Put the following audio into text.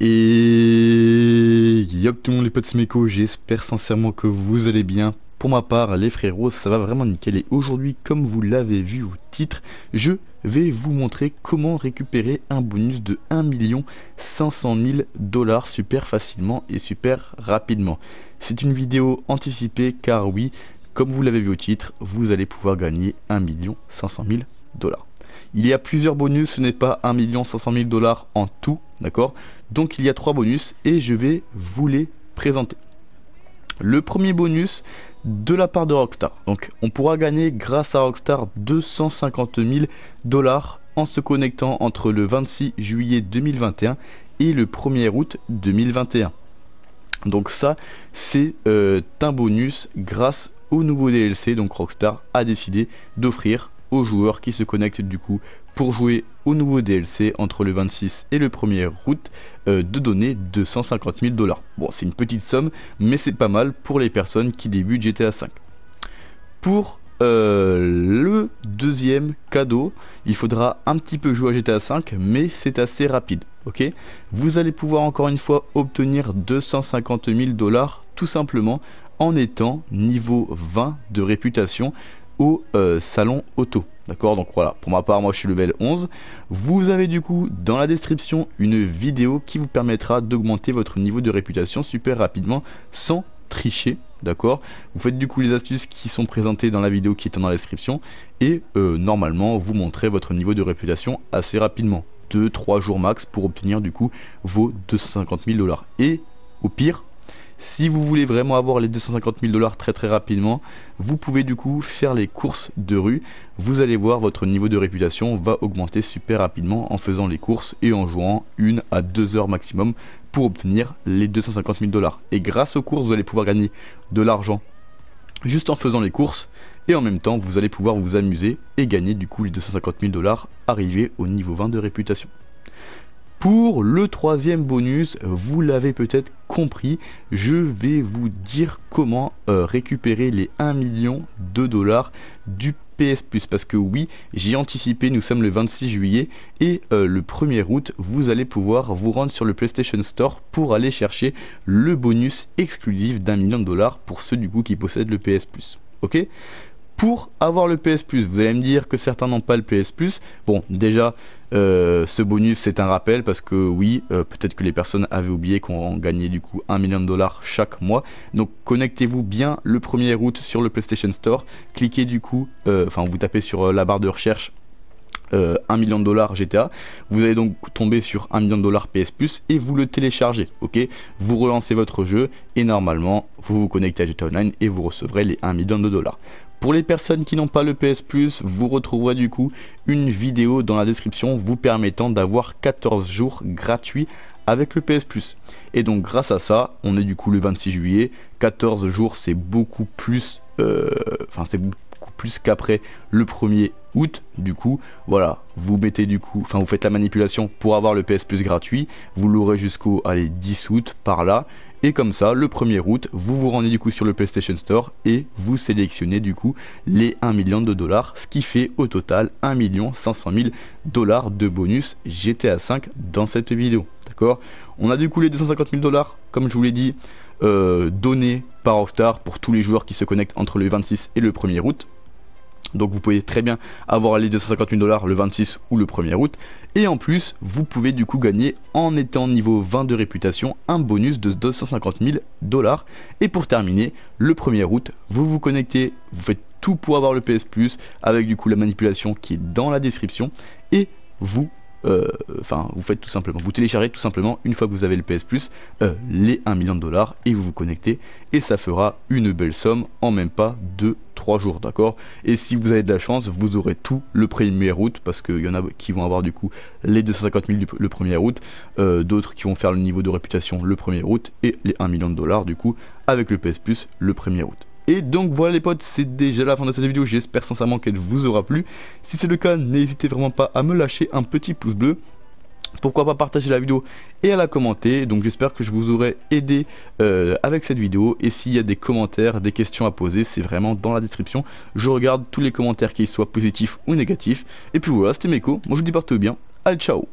Et yop tout le monde les potes Meco, j'espère sincèrement que vous allez bien. Pour ma part, les frérots, ça va vraiment nickel. Et aujourd'hui, comme vous l'avez vu au titre, je vais vous montrer comment récupérer un bonus de 1 500 000 dollars super facilement et super rapidement. C'est une vidéo anticipée car oui, comme vous l'avez vu au titre, vous allez pouvoir gagner 1 500 000 dollars. Il y a plusieurs bonus, ce n'est pas 1 500 000 dollars en tout, d'accord Donc il y a trois bonus et je vais vous les présenter. Le premier bonus de la part de Rockstar. Donc on pourra gagner grâce à Rockstar 250 000 dollars en se connectant entre le 26 juillet 2021 et le 1er août 2021. Donc ça, c'est euh, un bonus grâce au nouveau DLC. Donc Rockstar a décidé d'offrir joueurs qui se connectent du coup pour jouer au nouveau DLC entre le 26 et le 1er août euh, de donner 250 000 dollars. Bon, c'est une petite somme, mais c'est pas mal pour les personnes qui débutent GTA V. Pour euh, le deuxième cadeau, il faudra un petit peu jouer à GTA V, mais c'est assez rapide. Ok Vous allez pouvoir encore une fois obtenir 250 000 dollars tout simplement en étant niveau 20 de réputation au euh, salon auto. D'accord Donc voilà, pour ma part, moi je suis level 11. Vous avez du coup dans la description une vidéo qui vous permettra d'augmenter votre niveau de réputation super rapidement sans tricher. D'accord Vous faites du coup les astuces qui sont présentées dans la vidéo qui est dans la description et euh, normalement vous montrez votre niveau de réputation assez rapidement. 2-3 jours max pour obtenir du coup vos 250 000 dollars. Et au pire, si vous voulez vraiment avoir les 250 000 dollars très très rapidement, vous pouvez du coup faire les courses de rue. Vous allez voir, votre niveau de réputation va augmenter super rapidement en faisant les courses et en jouant une à deux heures maximum pour obtenir les 250 000 dollars. Et grâce aux courses, vous allez pouvoir gagner de l'argent juste en faisant les courses et en même temps vous allez pouvoir vous amuser et gagner du coup les 250 000 dollars arrivés au niveau 20 de réputation. Pour le troisième bonus, vous l'avez peut-être compris, je vais vous dire comment euh, récupérer les 1 million de dollars du PS Plus parce que oui, j'ai anticipé, nous sommes le 26 juillet et euh, le 1er août, vous allez pouvoir vous rendre sur le PlayStation Store pour aller chercher le bonus exclusif d'un million de dollars pour ceux du coup qui possèdent le PS Plus. Ok pour avoir le PS Plus. Vous allez me dire que certains n'ont pas le PS Plus. Bon, déjà, euh, ce bonus, c'est un rappel parce que oui, euh, peut-être que les personnes avaient oublié qu'on gagnait du coup 1 million de dollars chaque mois. Donc connectez-vous bien le 1er août sur le PlayStation Store. Cliquez du coup, euh, enfin vous tapez sur la barre de recherche. 1 million de dollars GTA, vous allez donc tomber sur 1 million de dollars PS Plus et vous le téléchargez, ok Vous relancez votre jeu et normalement vous vous connectez à GTA Online et vous recevrez les 1 million de dollars. Pour les personnes qui n'ont pas le PS Plus, vous retrouverez du coup une vidéo dans la description vous permettant d'avoir 14 jours gratuits avec le PS Plus. Et donc grâce à ça, on est du coup le 26 juillet, 14 jours c'est beaucoup plus... Euh, enfin c'est beaucoup plus qu'après le 1er août du coup voilà vous mettez du coup enfin vous faites la manipulation pour avoir le PS Plus gratuit vous l'aurez jusqu'au allez 10 août par là et comme ça, le 1er août, vous vous rendez du coup sur le PlayStation Store et vous sélectionnez du coup les 1 million de dollars, ce qui fait au total 1 500 000 dollars de bonus GTA V dans cette vidéo. D'accord On a du coup les 250 000 dollars, comme je vous l'ai dit, euh, donnés par Rockstar pour tous les joueurs qui se connectent entre le 26 et le 1er août. Donc vous pouvez très bien avoir les 250 000 dollars le 26 ou le 1er août. Et en plus, vous pouvez du coup gagner en étant niveau 20 de réputation un bonus de 250 000 dollars. Et pour terminer, le 1er août, vous vous connectez, vous faites tout pour avoir le PS Plus avec du coup la manipulation qui est dans la description. Et vous euh, enfin, vous faites tout simplement, vous téléchargez tout simplement, une fois que vous avez le PS Plus, euh, les 1 million de dollars et vous vous connectez et ça fera une belle somme en même pas 2-3 jours, d'accord Et si vous avez de la chance, vous aurez tout le 1er août parce qu'il y en a qui vont avoir du coup les 250 000 du, le 1er août, euh, d'autres qui vont faire le niveau de réputation le 1er août et les 1 million de dollars du coup avec le PS Plus le 1er août. Et donc voilà les potes, c'est déjà la fin de cette vidéo, j'espère sincèrement qu'elle vous aura plu. Si c'est le cas, n'hésitez vraiment pas à me lâcher un petit pouce bleu pourquoi pas partager la vidéo et à la commenter. Donc j'espère que je vous aurai aidé euh, avec cette vidéo. Et s'il y a des commentaires, des questions à poser, c'est vraiment dans la description. Je regarde tous les commentaires, qu'ils soient positifs ou négatifs. Et puis voilà, c'était Meko. Moi je vous dis partout bien. Allez, ciao